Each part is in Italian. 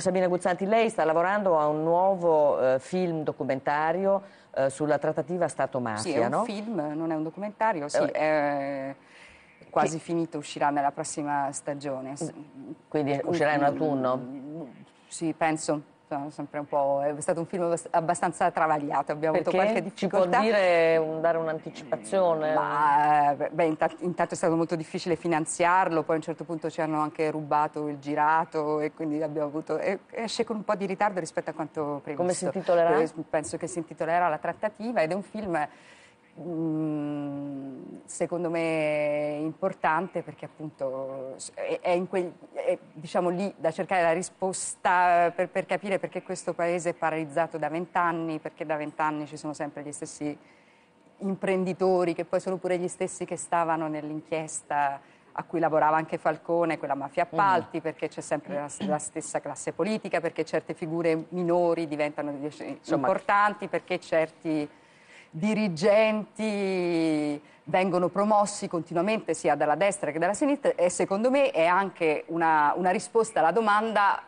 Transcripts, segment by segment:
Sabina Guzzanti, lei sta lavorando a un nuovo eh, film documentario eh, sulla trattativa Stato-mafia, Sì, è un no? film, non è un documentario, sì, è eh. eh, quasi che... finito, uscirà nella prossima stagione. Quindi uscirà in mm, autunno? Mm, sì, penso sono sempre un po'. È stato un film abbastanza travagliato, abbiamo Perché? avuto qualche difficoltà. Ci può dire, dare un'anticipazione? Ma, eh, beh, intanto, è stato molto difficile finanziarlo, poi a un certo punto ci hanno anche rubato il girato e quindi abbiamo avuto. esce con un po' di ritardo rispetto a quanto previsto. Come si intitolerà? Eh, penso che si intitolerà La trattativa ed è un film. Mm, secondo me importante perché appunto è, quel, è diciamo, lì da cercare la risposta per, per, capire perché questo paese è paralizzato da vent'anni, perché da vent'anni ci sono sempre gli stessi imprenditori che poi sono pure gli stessi che stavano nell'inchiesta a cui lavorava anche Falcone, quella mafia appalti, mm. perché c'è sempre la, la, stessa classe politica, perché certe figure minori diventano Insomma, importanti, perché certi dirigenti vengono promossi continuamente sia dalla destra che dalla sinistra e secondo me è anche una, una risposta alla domanda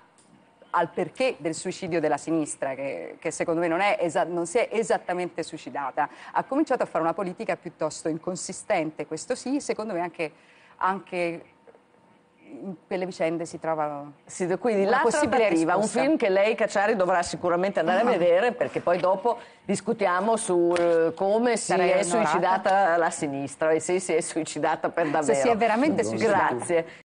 al perché del suicidio della sinistra, che, che secondo me non, non, si è esattamente suicidata. Ha cominciato a fare una politica piuttosto inconsistente, questo sì, secondo me anche, anche quelle vicende si trovano. Sì, quindi là possibile riva, un film che lei Cacciari dovrà sicuramente andare uh-huh. a mm-hmm. vedere perché poi dopo discutiamo su eh, come si Sarei è ignorata. suicidata la sinistra e se si è suicidata per davvero. Se si è veramente suicidata. Grazie.